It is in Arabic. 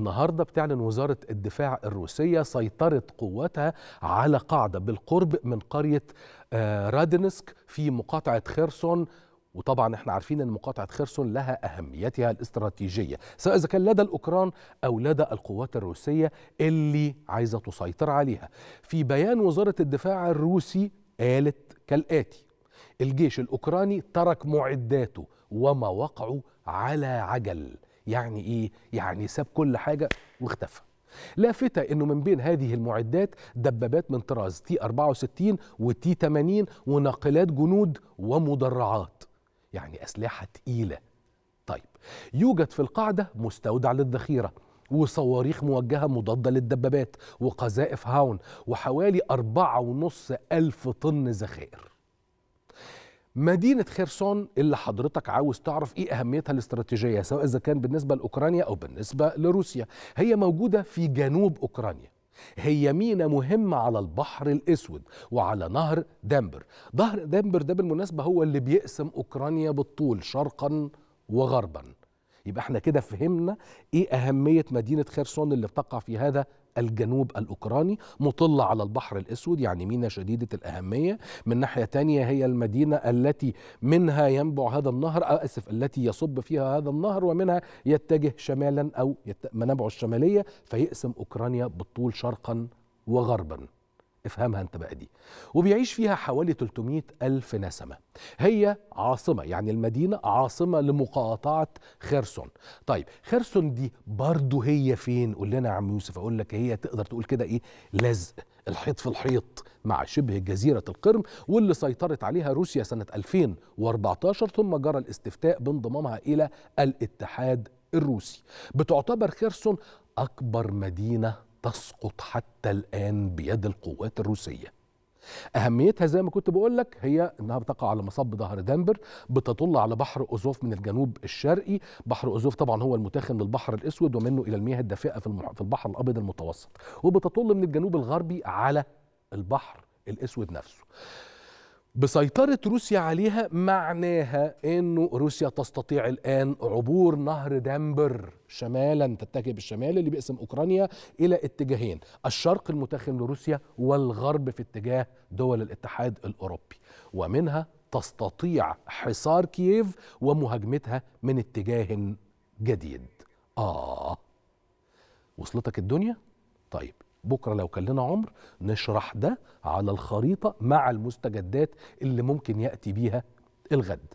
النهارده بتعلن وزاره الدفاع الروسيه سيطره قواتها على قاعده بالقرب من قريه آه، رادنسك في مقاطعه خيرسون وطبعا احنا عارفين ان مقاطعه خرسون لها اهميتها الاستراتيجيه سواء اذا كان لدى الاوكران او لدى القوات الروسيه اللي عايزه تسيطر عليها في بيان وزاره الدفاع الروسي قالت كالاتي الجيش الاوكراني ترك معداته ومواقعه على عجل يعني ايه يعني ساب كل حاجه واختفى لافتة انه من بين هذه المعدات دبابات من طراز تي 64 وتي 80 وناقلات جنود ومدرعات يعني اسلحه تقيله طيب يوجد في القاعده مستودع للذخيره وصواريخ موجهة مضادة للدبابات وقذائف هاون وحوالي أربعة ونص ألف طن ذخائر مدينه خرسون اللي حضرتك عاوز تعرف ايه اهميتها الاستراتيجيه سواء اذا كان بالنسبه لاوكرانيا او بالنسبه لروسيا هي موجوده في جنوب اوكرانيا هي مينا مهمة على البحر الأسود وعلى نهر دامبر نهر دامبر ده بالمناسبة هو اللي بيقسم أوكرانيا بالطول شرقا وغربا يبقى احنا كده فهمنا ايه اهميه مدينه خيرسون اللي بتقع في هذا الجنوب الأوكراني مطلة على البحر الأسود يعني مينا شديدة الأهمية من ناحية تانية هي المدينة التي منها ينبع هذا النهر أو آه، أسف التي يصب فيها هذا النهر ومنها يتجه شمالا أو منابعه الشمالية فيقسم أوكرانيا بالطول شرقا وغربا افهمها انت بقى دي وبيعيش فيها حوالي 300 ألف نسمة هي عاصمة يعني المدينة عاصمة لمقاطعة خرسون طيب خرسون دي برضه هي فين قول لنا يا عم يوسف أقول لك هي تقدر تقول كده إيه لزق الحيط في الحيط مع شبه جزيرة القرم واللي سيطرت عليها روسيا سنة 2014 ثم جرى الاستفتاء بانضمامها إلى الاتحاد الروسي بتعتبر خرسون أكبر مدينة تسقط حتى الآن بيد القوات الروسية أهميتها زي ما كنت بقول لك هي أنها بتقع على مصب ظهر دنبر بتطل على بحر أوزوف من الجنوب الشرقي بحر أوزوف طبعا هو المتاخم للبحر الأسود ومنه إلى المياه الدافئة في البحر الأبيض المتوسط وبتطل من الجنوب الغربي على البحر الأسود نفسه بسيطرة روسيا عليها معناها انه روسيا تستطيع الان عبور نهر دامبر شمالا تتجه بالشمال اللي بيقسم اوكرانيا الى اتجاهين، الشرق المتاخم لروسيا والغرب في اتجاه دول الاتحاد الاوروبي، ومنها تستطيع حصار كييف ومهاجمتها من اتجاه جديد. اه وصلتك الدنيا؟ طيب بكره لو كان لنا عمر نشرح ده على الخريطه مع المستجدات اللي ممكن ياتي بيها الغد